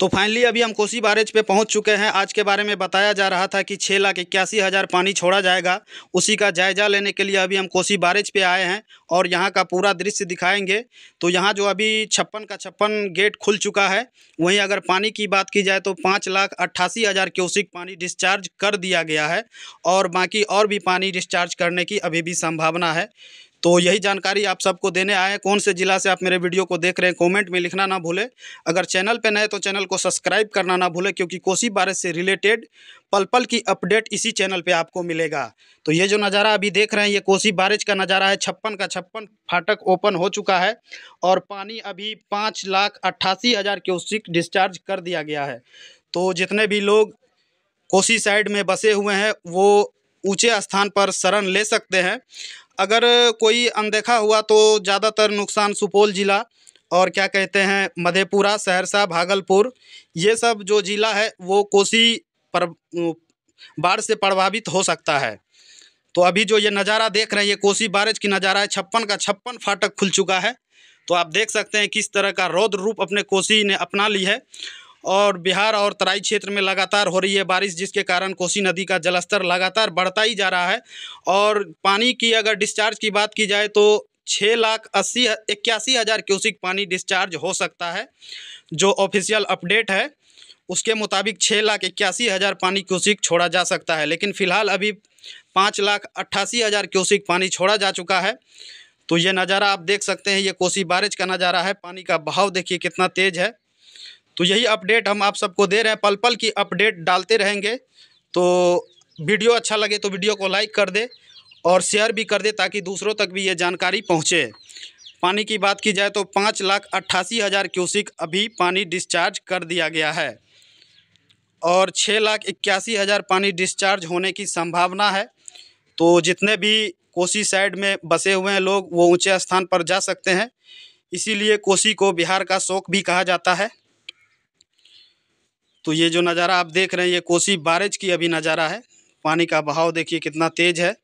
तो फाइनली अभी हम कोसी बारेज पे पहुंच चुके हैं आज के बारे में बताया जा रहा था कि छः लाख इक्यासी हज़ार पानी छोड़ा जाएगा उसी का जायज़ा लेने के लिए अभी हम कोसी बारेज पे आए हैं और यहाँ का पूरा दृश्य दिखाएंगे तो यहाँ जो अभी छप्पन का छप्पन गेट खुल चुका है वहीं अगर पानी की बात की जाए तो पाँच लाख अट्ठासी हज़ार क्यूसिक पानी डिस्चार्ज कर दिया गया है और बाकी और भी पानी डिस्चार्ज करने की अभी भी संभावना है तो यही जानकारी आप सबको देने आए हैं कौन से ज़िला से आप मेरे वीडियो को देख रहे हैं कमेंट में लिखना ना भूलें अगर चैनल पर नए तो चैनल को सब्सक्राइब करना ना भूलें क्योंकि कोसी बारिश से रिलेटेड पल पल की अपडेट इसी चैनल पे आपको मिलेगा तो ये जो नज़ारा अभी देख रहे हैं ये कोसी बारिश का नज़ारा है छप्पन का छप्पन फाटक ओपन हो चुका है और पानी अभी पाँच लाख अट्ठासी हज़ार क्यूसिक डिस्चार्ज कर दिया गया है तो जितने भी लोग कोसी साइड में बसे हुए हैं वो ऊँचे स्थान पर शरण ले सकते हैं अगर कोई अनदेखा हुआ तो ज़्यादातर नुकसान सुपौल ज़िला और क्या कहते हैं मधेपुरा सहरसा भागलपुर ये सब जो ज़िला है वो कोसी पर बाढ़ से प्रभावित हो सकता है तो अभी जो ये नज़ारा देख रहे हैं ये कोसी बारिश की नज़ारा है छप्पन का छप्पन फाटक खुल चुका है तो आप देख सकते हैं किस तरह का रौद्र रूप अपने कोसी ने अपना ली है और बिहार और तराई क्षेत्र में लगातार हो रही है बारिश जिसके कारण कोसी नदी का जलस्तर लगातार बढ़ता ही जा रहा है और पानी की अगर डिस्चार्ज की बात की जाए तो छः लाख अस्सी इक्यासी हज़ार क्यूसिक पानी डिस्चार्ज हो सकता है जो ऑफिशियल अपडेट है उसके मुताबिक छः लाख इक्यासी हज़ार पानी क्यूसिक छोड़ा जा सकता है लेकिन फ़िलहाल अभी पाँच लाख अट्ठासी हज़ार क्यूसिक पानी छोड़ा जा चुका है तो ये नज़ारा आप देख सकते हैं ये कोसी बारिश का नज़ारा है पानी का बहाव देखिए कितना तेज़ है तो यही अपडेट हम आप सबको दे रहे हैं पल पल की अपडेट डालते रहेंगे तो वीडियो अच्छा लगे तो वीडियो को लाइक कर दे और शेयर भी कर दे ताकि दूसरों तक भी ये जानकारी पहुँचे पानी की बात की जाए तो पाँच लाख अट्ठासी हज़ार क्यूसिक अभी पानी डिस्चार्ज कर दिया गया है और छः लाख इक्यासी हज़ार पानी डिस्चार्ज होने की संभावना है तो जितने भी कोसी साइड में बसे हुए हैं लोग वो ऊंचे स्थान पर जा सकते हैं इसीलिए कोसी को बिहार का शोक भी कहा जाता है तो ये जो नज़ारा आप देख रहे हैं ये कोसी बारिश की अभी नज़ारा है पानी का बहाव देखिए कितना तेज़ है